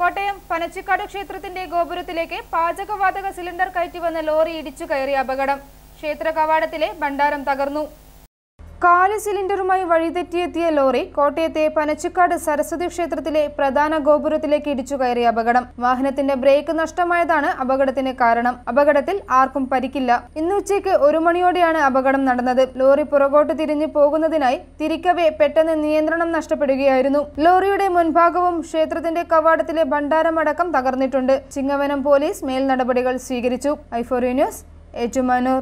കോട്ടയം പനച്ചിക്കാട് ക്ഷേത്രത്തിന്റെ ഗോപുരത്തിലേക്ക് പാചകവാതക സിലിണ്ടർ വന്ന ലോറി ഇടിച്ചു കയറിയ അപകടം ക്ഷേത്ര കവാടത്തിലെ ഭണ്ഡാരം തകർന്നു കാല് സിലിണ്ടറുമായി വഴിതെറ്റിയെത്തിയ ലോറി കോട്ടയത്തെ പനച്ചിക്കാട് സരസ്വതി ക്ഷേത്രത്തിലെ പ്രധാന ഗോപുരത്തിലേക്ക് ഇടിച്ചു കയറിയ അപകടം വാഹനത്തിന്റെ ബ്രേക്ക് നഷ്ടമായതാണ് അപകടത്തിന് കാരണം അപകടത്തിൽ ആർക്കും പരിക്കില്ല ഇന്ന് ഉച്ചയ്ക്ക് ഒരു മണിയോടെയാണ് അപകടം നടന്നത് ലോറി പുറകോട്ട് തിരിഞ്ഞു പോകുന്നതിനായി തിരിക്കവേ പെട്ടെന്ന് നിയന്ത്രണം നഷ്ടപ്പെടുകയായിരുന്നു ലോറിയുടെ മുൻഭാഗവും ക്ഷേത്രത്തിന്റെ കവാടത്തിലെ ഭണ്ഡാരമടക്കം തകർന്നിട്ടുണ്ട് ചിങ്ങവനം പോലീസ് മേൽ നടപടികൾ സ്വീകരിച്ചു ഐഫോറി ന്യൂസ് ഏറ്റുമാനൂർ